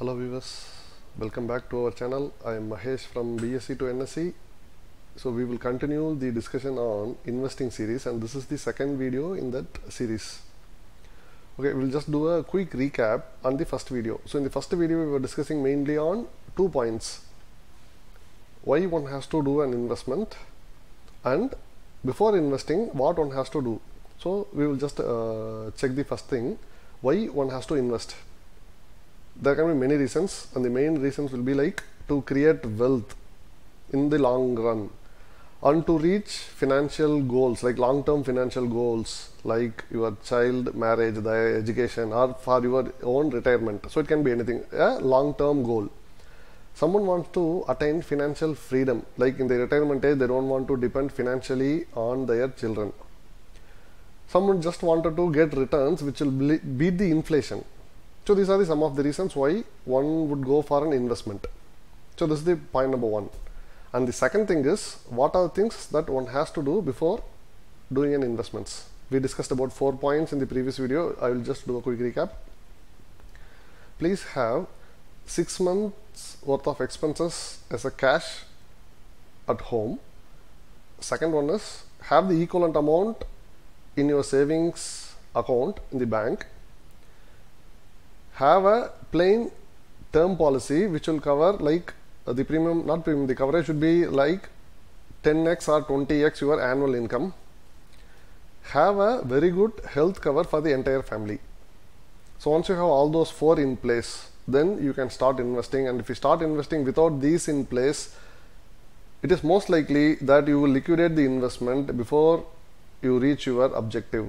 Hello viewers, welcome back to our channel. I am Mahesh from BSc to NSc. So we will continue the discussion on investing series and this is the second video in that series. Okay, we'll just do a quick recap on the first video. So in the first video we were discussing mainly on two points. Why one has to do an investment and before investing what one has to do. So we will just uh, check the first thing why one has to invest there can be many reasons and the main reasons will be like to create wealth in the long run and to reach financial goals like long term financial goals like your child marriage their education or for your own retirement so it can be anything a long term goal someone wants to attain financial freedom like in their retirement age they don't want to depend financially on their children someone just wanted to get returns which will beat the inflation so these are the some of the reasons why one would go for an investment. So this is the point number one. And the second thing is what are the things that one has to do before doing an investments. We discussed about four points in the previous video. I will just do a quick recap. Please have six months worth of expenses as a cash at home. Second one is have the equivalent amount in your savings account in the bank have a plain term policy which will cover like uh, the premium not premium the coverage should be like 10x or 20x your annual income have a very good health cover for the entire family so once you have all those four in place then you can start investing and if you start investing without these in place it is most likely that you will liquidate the investment before you reach your objective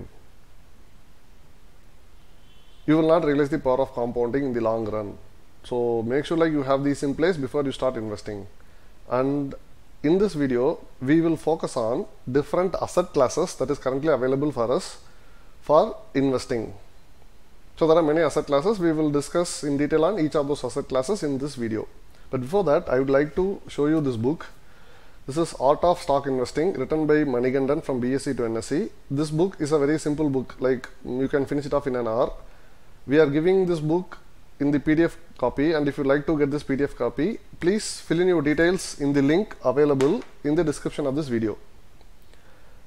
you will not realize the power of compounding in the long run. So make sure like you have these in place before you start investing. And in this video, we will focus on different asset classes that is currently available for us for investing. So there are many asset classes. We will discuss in detail on each of those asset classes in this video. But before that, I would like to show you this book. This is Art of Stock Investing written by Manigandan from BSE to NSE. This book is a very simple book like you can finish it off in an hour we are giving this book in the PDF copy and if you like to get this PDF copy please fill in your details in the link available in the description of this video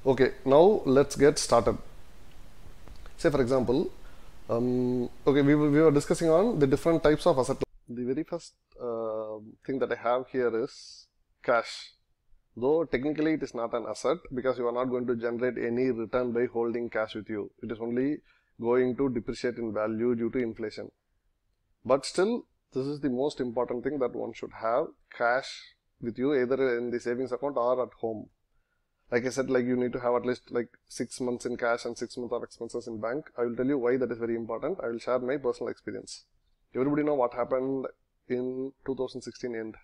okay now let's get started say for example um, okay we, we were discussing on the different types of asset the very first uh, thing that I have here is cash though technically it is not an asset because you are not going to generate any return by holding cash with you it is only going to depreciate in value due to inflation. But still, this is the most important thing that one should have cash with you either in the savings account or at home. Like I said, like you need to have at least like six months in cash and six months of expenses in bank. I will tell you why that is very important. I will share my personal experience. Everybody know what happened in 2016 end.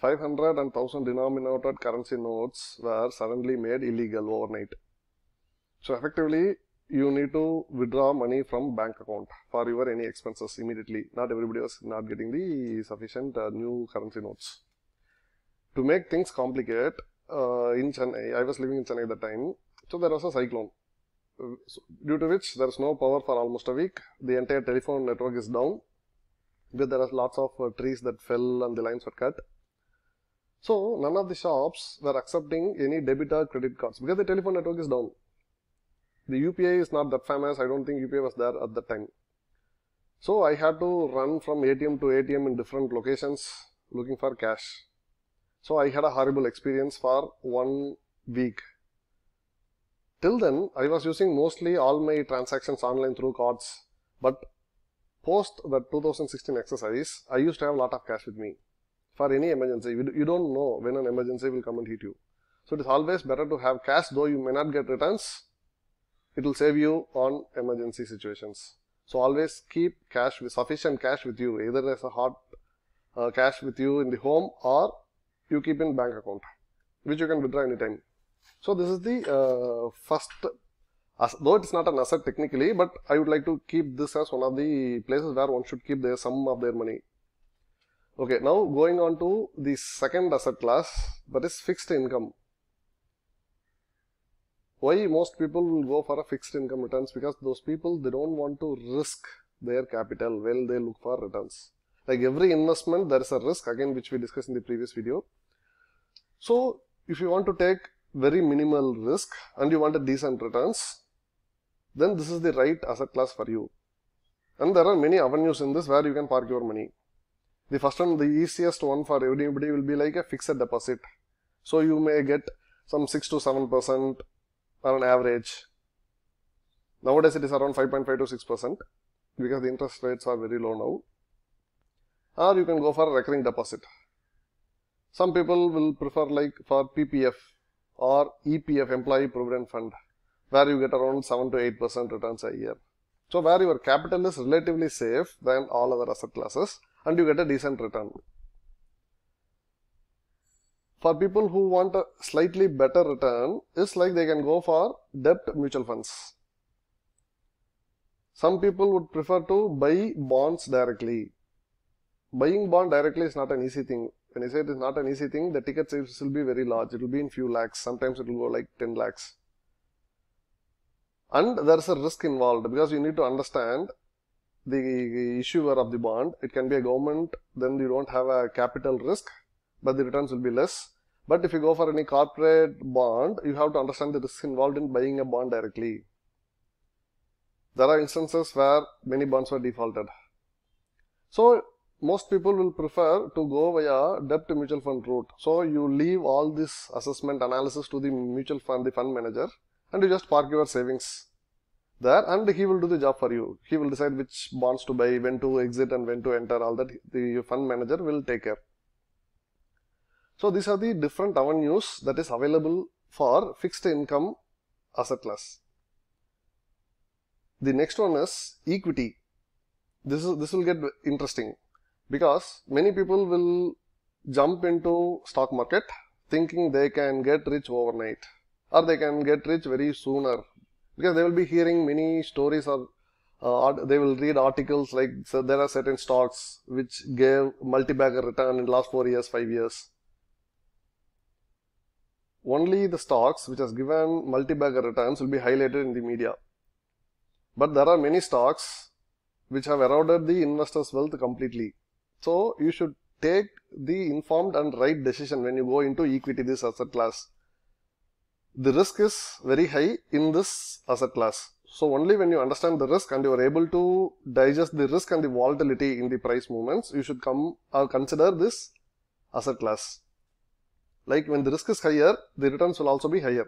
500 and 1000 denominated currency notes were suddenly made illegal overnight. So effectively, you need to withdraw money from bank account for your any expenses immediately. Not everybody was not getting the sufficient uh, new currency notes. To make things complicated, uh, in Chennai, I was living in Chennai at the time, so there was a cyclone. Uh, so, due to which there is no power for almost a week. The entire telephone network is down. But there are lots of uh, trees that fell and the lines were cut. So none of the shops were accepting any debit or credit cards because the telephone network is down. The UPI is not that famous. I don't think UPI was there at that time. So I had to run from ATM to ATM in different locations looking for cash. So I had a horrible experience for one week. Till then, I was using mostly all my transactions online through cards. But post the 2016 exercise, I used to have a lot of cash with me for any emergency. You don't know when an emergency will come and hit you. So it is always better to have cash though you may not get returns it will save you on emergency situations. So always keep cash with sufficient cash with you either as a hot uh, cash with you in the home or you keep in bank account which you can withdraw anytime. So this is the uh, first though it's not an asset technically but I would like to keep this as one of the places where one should keep their sum of their money. Okay now going on to the second asset class that is fixed income why most people will go for a fixed income returns because those people they don't want to risk their capital Well, they look for returns like every investment there is a risk again which we discussed in the previous video so if you want to take very minimal risk and you want a decent returns then this is the right asset class for you and there are many avenues in this where you can park your money the first one the easiest one for everybody will be like a fixed deposit so you may get some 6 to 7 percent on average. Nowadays it is around 5.5 to 6 percent because the interest rates are very low now. Or you can go for recurring deposit. Some people will prefer like for PPF or EPF Employee Provident Fund where you get around 7 to 8 percent returns a year. So where your capital is relatively safe than all other asset classes and you get a decent return for people who want a slightly better return is like they can go for debt mutual funds. Some people would prefer to buy bonds directly. Buying bond directly is not an easy thing. When I say it is not an easy thing, the ticket size will be very large. It will be in few lakhs. Sometimes it will go like 10 lakhs. And there is a risk involved because you need to understand the issuer of the bond. It can be a government, then you don't have a capital risk but the returns will be less. But if you go for any corporate bond, you have to understand the risks involved in buying a bond directly. There are instances where many bonds were defaulted. So most people will prefer to go via debt mutual fund route. So you leave all this assessment analysis to the mutual fund, the fund manager and you just park your savings there and he will do the job for you. He will decide which bonds to buy, when to exit and when to enter all that the fund manager will take care. So these are the different avenues that is available for fixed income asset class. The next one is equity. This is this will get interesting because many people will jump into stock market thinking they can get rich overnight or they can get rich very sooner because they will be hearing many stories or uh, they will read articles like so there are certain stocks which gave multi-bagger return in last 4 years, 5 years only the stocks which has given multi-bagger returns will be highlighted in the media. But there are many stocks which have eroded the investor's wealth completely. So you should take the informed and right decision when you go into equity this asset class. The risk is very high in this asset class. So only when you understand the risk and you are able to digest the risk and the volatility in the price movements, you should come or uh, consider this asset class like when the risk is higher, the returns will also be higher.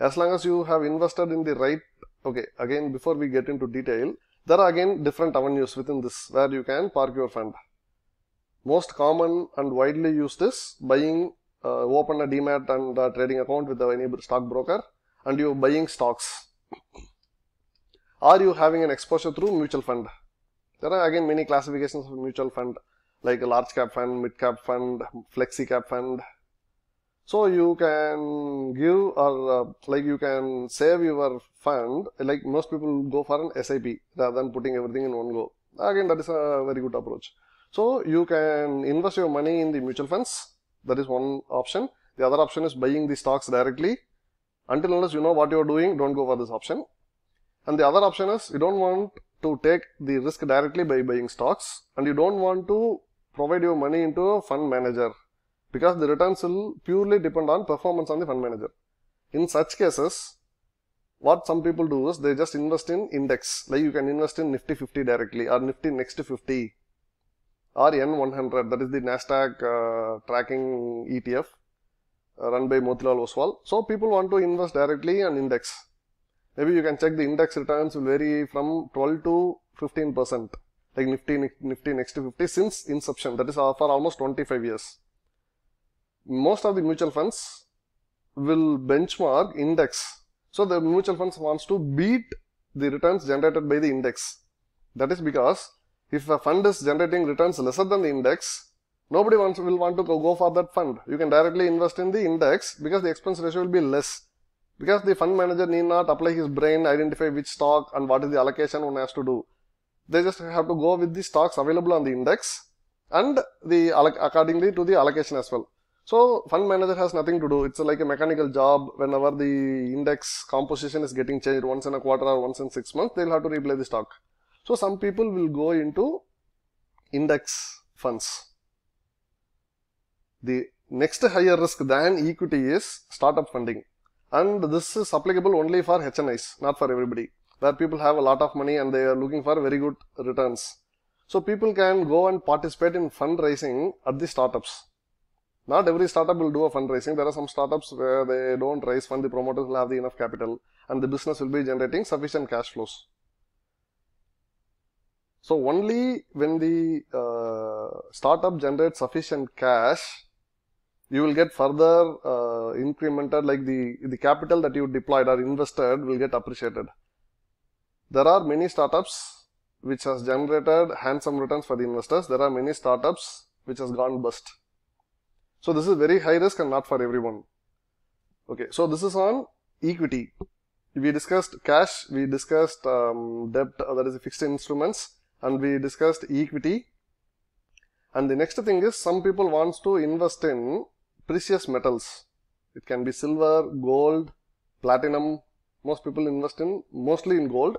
As long as you have invested in the right, okay, again before we get into detail, there are again different avenues within this where you can park your fund. Most common and widely used is buying, uh, open a DMAT and a trading account with any stock broker, and you're buying stocks. Are you having an exposure through mutual fund? There are again many classifications of mutual fund like a large cap fund, mid cap fund, flexi cap fund. So you can give or uh, like you can save your fund like most people go for an SIP rather than putting everything in one go. Again that is a very good approach. So you can invest your money in the mutual funds that is one option. The other option is buying the stocks directly until unless you know what you are doing don't go for this option. And the other option is you don't want to take the risk directly by buying stocks and you don't want to provide your money into a fund manager because the returns will purely depend on performance on the fund manager. In such cases, what some people do is they just invest in index like you can invest in Nifty 50 directly or Nifty Next 50 or N100 that is the Nasdaq uh, tracking ETF uh, run by Motilal Oswal. So people want to invest directly on index. Maybe you can check the index returns will vary from 12 to 15 percent like Nifty, Nifty Next 50 since inception, that is uh, for almost 25 years. Most of the mutual funds will benchmark index. So the mutual funds wants to beat the returns generated by the index. That is because if a fund is generating returns lesser than the index, nobody wants, will want to go for that fund. You can directly invest in the index because the expense ratio will be less. Because the fund manager need not apply his brain, identify which stock and what is the allocation one has to do they just have to go with the stocks available on the index and the accordingly to the allocation as well. So fund manager has nothing to do. It's like a mechanical job. Whenever the index composition is getting changed once in a quarter or once in six months, they'll have to replay the stock. So some people will go into index funds. The next higher risk than equity is startup funding. And this is applicable only for HNIs, not for everybody where people have a lot of money and they are looking for very good returns. So people can go and participate in fundraising at the startups. Not every startup will do a fundraising. There are some startups where they don't raise fund, the promoters will have the enough capital and the business will be generating sufficient cash flows. So only when the uh, startup generates sufficient cash, you will get further uh, incremented like the, the capital that you deployed or invested will get appreciated. There are many startups which has generated handsome returns for the investors. There are many startups which has gone bust. So this is very high risk and not for everyone. Okay, so this is on equity. We discussed cash, we discussed um, debt, uh, that is fixed instruments, and we discussed equity. And the next thing is some people wants to invest in precious metals. It can be silver, gold, platinum. Most people invest in mostly in gold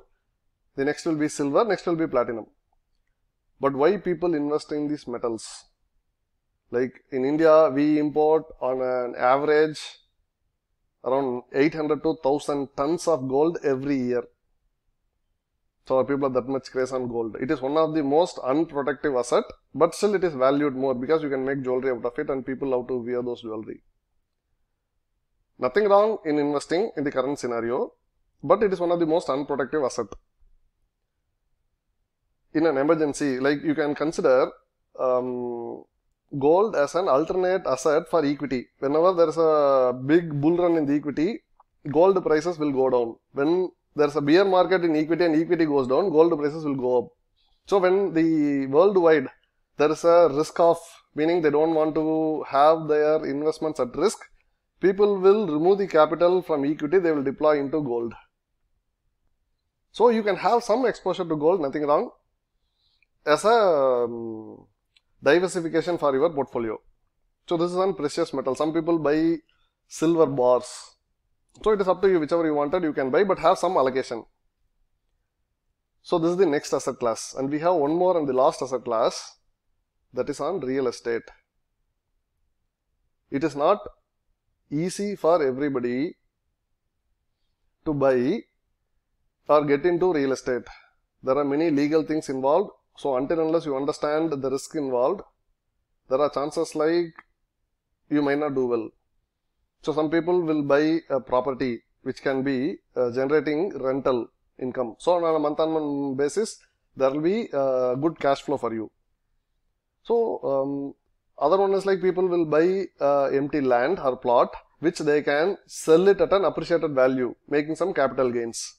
the next will be silver, next will be platinum. But why people invest in these metals? Like in India, we import on an average around 800 to 1000 tons of gold every year. So people have that much craze on gold. It is one of the most unprotective asset, but still it is valued more because you can make jewelry out of it and people love to wear those jewelry. Nothing wrong in investing in the current scenario, but it is one of the most unprotective asset in an emergency. Like you can consider um, gold as an alternate asset for equity. Whenever there's a big bull run in the equity, gold prices will go down. When there's a bear market in equity and equity goes down, gold prices will go up. So when the worldwide there is a risk off, meaning they don't want to have their investments at risk, people will remove the capital from equity, they will deploy into gold. So you can have some exposure to gold, nothing wrong as a um, diversification for your portfolio. So this is on precious metal. Some people buy silver bars. So it is up to you whichever you wanted you can buy but have some allocation. So this is the next asset class and we have one more and the last asset class that is on real estate. It is not easy for everybody to buy or get into real estate. There are many legal things involved so until unless you understand the risk involved, there are chances like you might not do well. So some people will buy a property which can be uh, generating rental income. So on a month on month basis, there will be uh, good cash flow for you. So um, other one is like people will buy uh, empty land or plot which they can sell it at an appreciated value making some capital gains.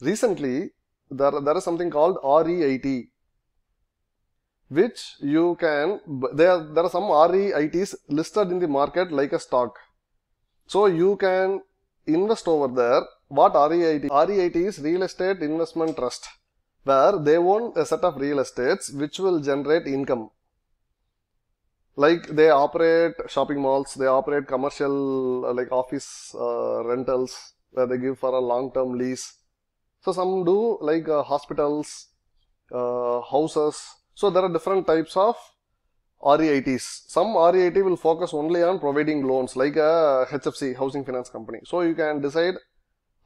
Recently there, there is something called REIT which you can, there, there are some REITs listed in the market like a stock. So you can invest over there. What REIT? REIT is Real Estate Investment Trust where they own a set of real estates which will generate income. Like they operate shopping malls, they operate commercial like office uh, rentals where they give for a long-term lease so some do like uh, hospitals, uh, houses. So there are different types of REITs. Some REIT will focus only on providing loans like a uh, HFC, Housing Finance Company. So you can decide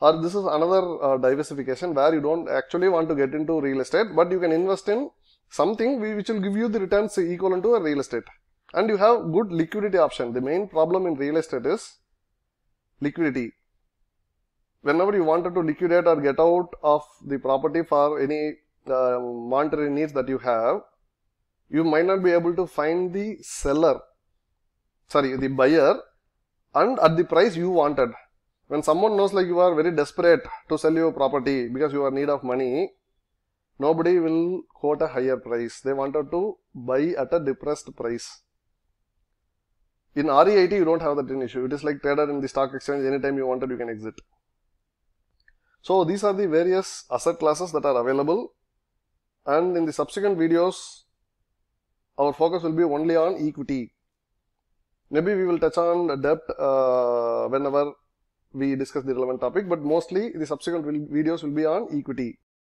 or this is another uh, diversification where you don't actually want to get into real estate but you can invest in something which will give you the returns equivalent to a real estate. And you have good liquidity option. The main problem in real estate is liquidity whenever you wanted to liquidate or get out of the property for any uh, monetary needs that you have, you might not be able to find the seller, sorry, the buyer and at the price you wanted. When someone knows like you are very desperate to sell your property because you are in need of money, nobody will quote a higher price. They wanted to buy at a depressed price. In RE80, you don't have that issue. It is like trader in the stock exchange. Anytime you wanted, you can exit. So these are the various asset classes that are available and in the subsequent videos our focus will be only on equity. Maybe we will touch on debt uh, whenever we discuss the relevant topic but mostly the subsequent videos will be on equity.